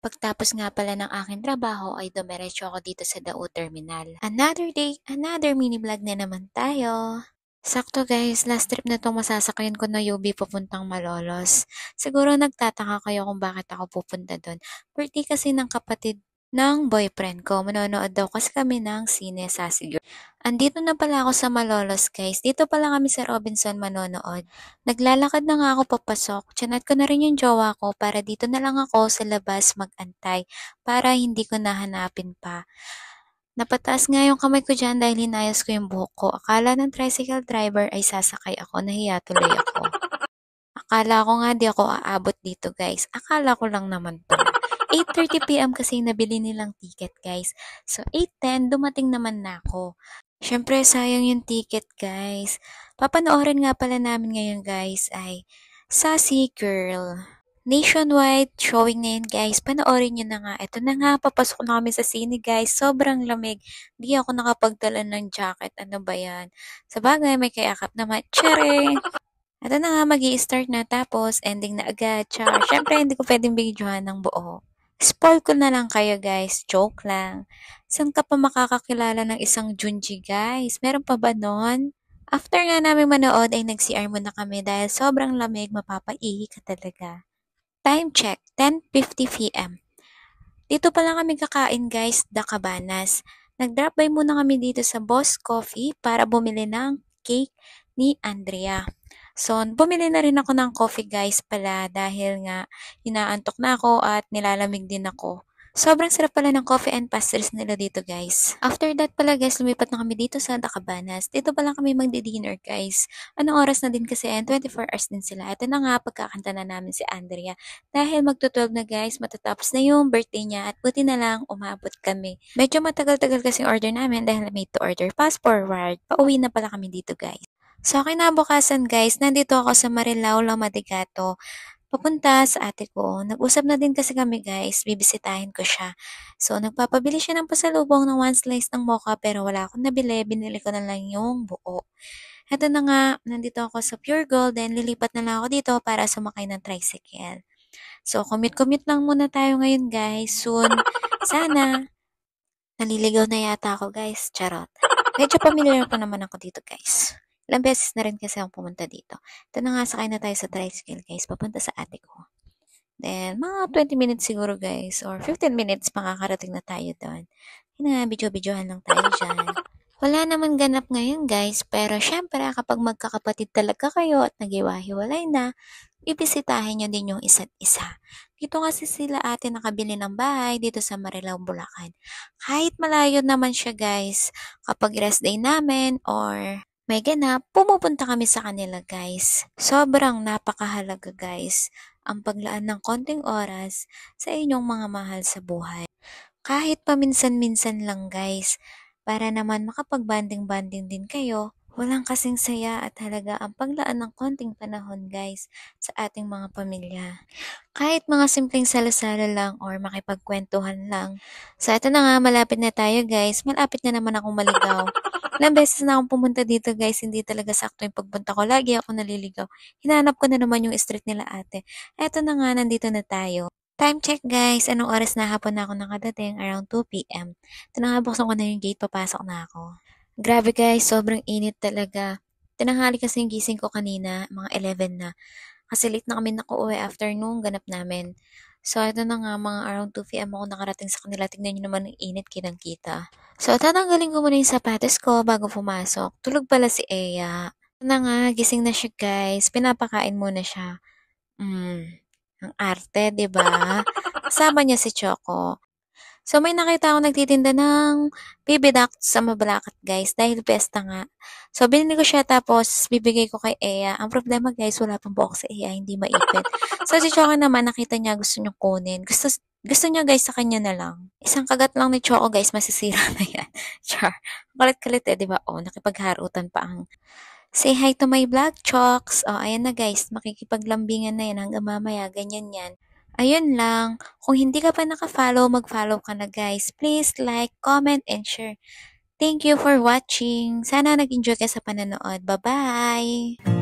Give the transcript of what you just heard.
Pagtapos nga pala ng aking trabaho ay dumiretso ako dito sa Dao Terminal. Another day, another mini vlog na naman tayo. Sakto guys, last trip na itong masasakyan ko na UB papuntang Malolos. Siguro nagtataka kayo kung bakit ako pupunta doon. Pretty kasi ng kapatid ng boyfriend ko. Manonood daw kasi kami ng sine sa Sigur. Andito na pala ako sa Malolos guys. Dito pala kami sa Robinson manonood. Naglalakad na nga ako papasok. Chinat ko na rin yung jowa ko para dito na lang ako sa labas magantay para hindi ko nahanapin pa. Napataas nga yung kamay ko dyan dahil hinayos ko yung buhok ko. Akala ng tricycle driver ay sasakay ako. Nahiya tuloy ako. Akala ko nga di ako aabot dito guys. Akala ko lang naman to. 8.30pm kasi nabili nilang ticket guys. So 8.10 dumating naman na ako. Siyempre, sayang yung ticket, guys. Papanoorin nga pala namin ngayon, guys, ay Sassy Girl. Nationwide showing na yun, guys. Panoorin nyo na nga. Ito na nga, papasok na kami sa sine, guys. Sobrang lamig. Hindi ako nakapagdala ng jacket. Ano ba yan? Sa bagay, may kayakap na Tiyere! Ito na nga, mag start na. Tapos, ending na agad. Char. Siyempre, hindi ko pwedeng bigyan ng buo. Spoil ko na lang kayo guys, joke lang. San ka pa makakakilala ng isang Junji guys? Meron pa ba nun? After nga namin manood ay nag-CR muna kami dahil sobrang lamig, mapapaihi ka talaga. Time check, 10.50pm. Dito pa lang kami kakain guys, The Cabanas. Nag-drop by muna kami dito sa Boss Coffee para bumili ng cake ni Andrea. So, bumili na rin ako ng coffee guys pala dahil nga inaantok na ako at nilalamig din ako. Sobrang sarap pala ng coffee and pastries nila dito guys. After that pala guys, lumipat na kami dito sa Dakabanas. Dito pa lang kami magdi-dinner guys. Anong oras na din kasi and 24 hours din sila. Ito na nga pagkakanta na namin si Andrea. Dahil magto-12 na guys, matatapos na yung birthday niya at buti na lang umabot kami. Medyo matagal-tagal kasing order namin dahil may to order. Pass forward, pauwi na pala kami dito guys. So, kinabukasan guys, nandito ako sa Marilao, Lamadigato. Papunta sa ate ko. Nag-usap na din kasi kami guys, bibisitahin ko siya. So, nagpapabili siya ng pasalubong ng one slice ng mocha pero wala akong nabili. Binili ko na lang yung buo. Ito na nga, nandito ako sa Pure Gold then lilipat na lang ako dito para sumakay ng tricycle. So, commute-commute lang muna tayo ngayon guys. Soon, sana, Naliligaw na yata ako, guys. Charot. Medyo familiar pa naman ako dito, guys. Ilang beses na rin kasi ako pumunta dito. Ito na nga, sakay na tayo sa tricycle guys, papunta sa ate ko. Then, mga 20 minutes siguro guys, or 15 minutes makakarating na tayo doon. Yun video-videohan lang tayo dyan. Wala naman ganap ngayon guys, pero syempre kapag magkakapatid talaga kayo at nagiwa-hiwalay na, bibisitahin nyo din yung isa't isa. Dito kasi sila ate nakabili ng bahay dito sa Marilao, Bulacan. Kahit malayo naman siya guys, kapag rest day namin or may ganap, pumupunta kami sa kanila guys. Sobrang napakahalaga guys ang paglaan ng konting oras sa inyong mga mahal sa buhay. Kahit paminsan-minsan lang guys, para naman makapagbanding-banding din kayo, walang kasing saya at halaga ang paglaan ng konting panahon guys sa ating mga pamilya. Kahit mga simpleng salasala lang or makipagkwentuhan lang. Sa so, ito na nga, malapit na tayo guys. Malapit na naman akong maligaw. Ilang beses na akong pumunta dito guys, hindi talaga sakto yung pagpunta ko. Lagi ako naliligaw. Hinanap ko na naman yung street nila ate. Eto na nga, nandito na tayo. Time check guys, anong oras na hapon na ako nakadating? Around 2pm. Ito na nga, buksan ko na yung gate, papasok na ako. Grabe guys, sobrang init talaga. Tinanghali kasi yung gising ko kanina, mga 11 na. Kasi late na kami nakuuwi after nung ganap namin. So, ito na nga mga around 2pm ako nakarating sa kanila. Tingnan nyo naman ang init kitang So, tatanggalin ko muna yung sapatos ko bago pumasok. Tulog pala si Aya. Ito na nga, gising na siya guys. Pinapakain muna siya. Mm, ang arte, ba diba? Kasama niya si Choco. So, may nakita ako nagtitinda ng baby ducks sa Mabalacat, guys, dahil pesta nga. So, binili ko siya tapos bibigay ko kay Ea. Ang problema, guys, wala pang box sa Ea, hindi maipit. So, si Choco naman, nakita niya gusto niyong kunin. Gusto, gusto niya, guys, sa kanya na lang. Isang kagat lang ni Choco, guys, masisira na yan. Char. Kalit-kalit eh, di ba? Oh, nakipagharutan pa ang... Say hi to my vlog, Chocs. oh, ayan na guys, makikipaglambingan na yan hanggang mamaya, ganyan yan. Ayun lang. Kung hindi ka pa nakafollow, mag-follow ka na guys. Please like, comment, and share. Thank you for watching. Sana nag-enjoy ka sa pananood. Bye-bye!